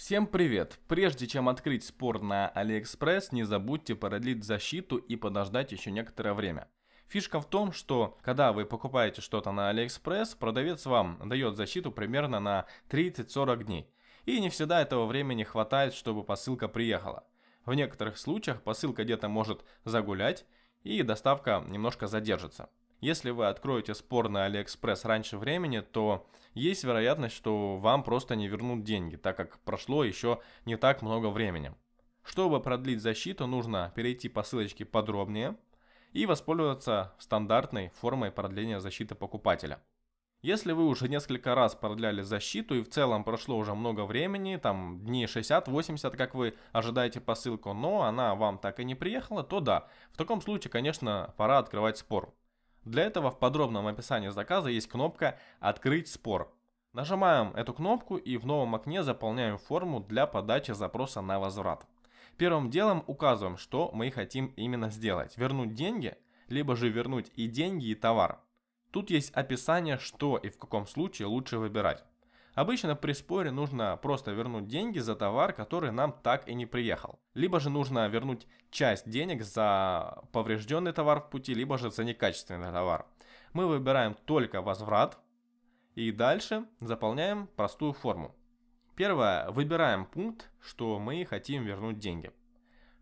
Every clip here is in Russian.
Всем привет! Прежде чем открыть спор на AliExpress, не забудьте продлить защиту и подождать еще некоторое время. Фишка в том, что когда вы покупаете что-то на AliExpress, продавец вам дает защиту примерно на 30-40 дней. И не всегда этого времени хватает, чтобы посылка приехала. В некоторых случаях посылка где-то может загулять и доставка немножко задержится. Если вы откроете спор на AliExpress раньше времени, то есть вероятность, что вам просто не вернут деньги, так как прошло еще не так много времени. Чтобы продлить защиту, нужно перейти по ссылочке подробнее и воспользоваться стандартной формой продления защиты покупателя. Если вы уже несколько раз продляли защиту и в целом прошло уже много времени, там дней 60-80, как вы ожидаете посылку, но она вам так и не приехала, то да, в таком случае, конечно, пора открывать спор. Для этого в подробном описании заказа есть кнопка «Открыть спор». Нажимаем эту кнопку и в новом окне заполняем форму для подачи запроса на возврат. Первым делом указываем, что мы хотим именно сделать. Вернуть деньги, либо же вернуть и деньги, и товар. Тут есть описание, что и в каком случае лучше выбирать. Обычно при споре нужно просто вернуть деньги за товар, который нам так и не приехал. Либо же нужно вернуть часть денег за поврежденный товар в пути, либо же за некачественный товар. Мы выбираем только возврат и дальше заполняем простую форму. Первое, выбираем пункт, что мы хотим вернуть деньги.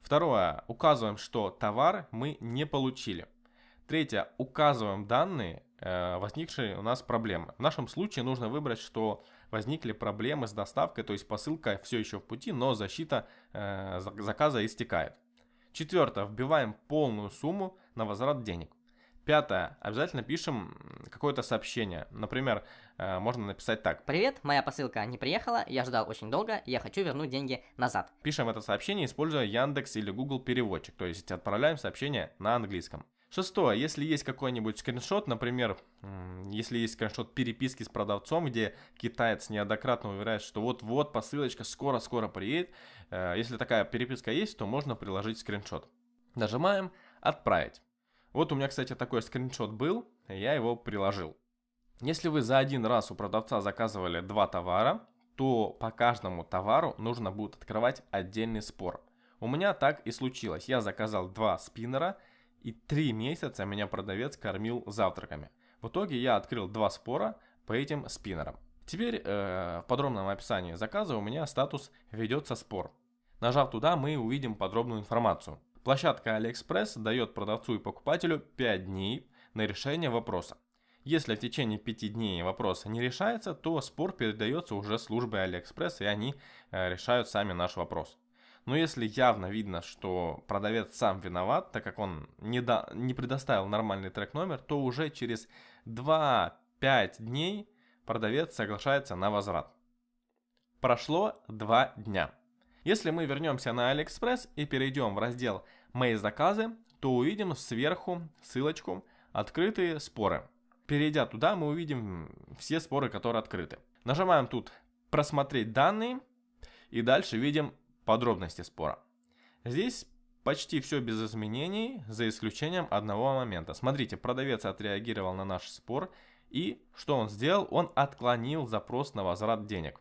Второе, указываем, что товар мы не получили. Третье, указываем данные, Э, возникшие у нас проблемы. В нашем случае нужно выбрать, что возникли проблемы с доставкой, то есть посылка все еще в пути, но защита э, заказа истекает. Четвертое. Вбиваем полную сумму на возврат денег. Пятое. Обязательно пишем какое-то сообщение. Например, э, можно написать так. Привет, моя посылка не приехала, я ждал очень долго, я хочу вернуть деньги назад. Пишем это сообщение, используя Яндекс или Google переводчик, то есть отправляем сообщение на английском. Шестое, если есть какой-нибудь скриншот, например, если есть скриншот переписки с продавцом, где китаец неоднократно уверяет, что вот-вот посылочка скоро-скоро приедет, э, если такая переписка есть, то можно приложить скриншот. Нажимаем «Отправить». Вот у меня, кстати, такой скриншот был, я его приложил. Если вы за один раз у продавца заказывали два товара, то по каждому товару нужно будет открывать отдельный спор. У меня так и случилось. Я заказал два спиннера – и три месяца меня продавец кормил завтраками. В итоге я открыл два спора по этим спиннерам. Теперь э, в подробном описании заказа у меня статус «Ведется спор». Нажав туда, мы увидим подробную информацию. Площадка AliExpress дает продавцу и покупателю 5 дней на решение вопроса. Если в течение 5 дней вопрос не решается, то спор передается уже службе AliExpress и они э, решают сами наш вопрос. Но если явно видно, что продавец сам виноват, так как он не, до, не предоставил нормальный трек-номер, то уже через 2-5 дней продавец соглашается на возврат. Прошло 2 дня. Если мы вернемся на Алиэкспресс и перейдем в раздел «Мои заказы», то увидим сверху ссылочку «Открытые споры». Перейдя туда, мы увидим все споры, которые открыты. Нажимаем тут «Просмотреть данные» и дальше видим подробности спора. Здесь почти все без изменений, за исключением одного момента. Смотрите, продавец отреагировал на наш спор, и что он сделал? Он отклонил запрос на возврат денег.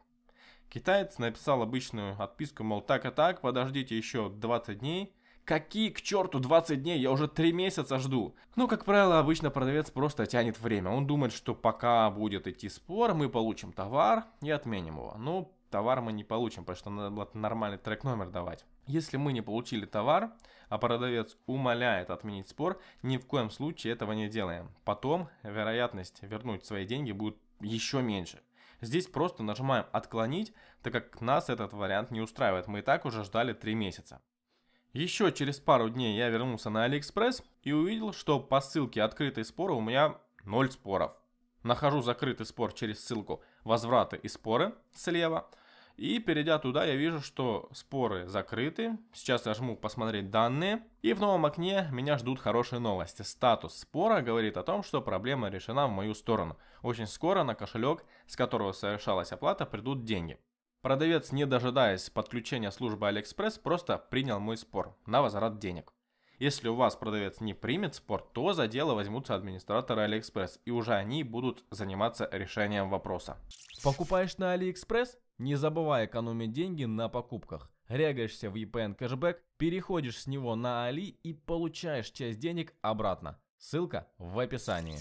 Китаец написал обычную отписку, мол, так и так, подождите еще 20 дней. Какие к черту 20 дней? Я уже 3 месяца жду. Ну, как правило, обычно продавец просто тянет время. Он думает, что пока будет идти спор, мы получим товар и отменим его. Но ну, товар мы не получим, потому что надо было нормальный трек номер давать. Если мы не получили товар, а продавец умоляет отменить спор, ни в коем случае этого не делаем. Потом вероятность вернуть свои деньги будет еще меньше. Здесь просто нажимаем «Отклонить», так как нас этот вариант не устраивает. Мы и так уже ждали 3 месяца. Еще через пару дней я вернулся на Алиэкспресс и увидел, что по ссылке «Открытые споры» у меня 0 споров. Нахожу закрытый спор через ссылку «Возвраты и споры» слева – и перейдя туда, я вижу, что споры закрыты. Сейчас я жму «Посмотреть данные». И в новом окне меня ждут хорошие новости. Статус спора говорит о том, что проблема решена в мою сторону. Очень скоро на кошелек, с которого совершалась оплата, придут деньги. Продавец, не дожидаясь подключения службы Алиэкспресс, просто принял мой спор на возврат денег. Если у вас продавец не примет спор, то за дело возьмутся администраторы Алиэкспресс, и уже они будут заниматься решением вопроса. Покупаешь на Алиэкспресс? Не забывай экономить деньги на покупках. Регаешься в EPN кэшбэк, переходишь с него на Али и получаешь часть денег обратно. Ссылка в описании.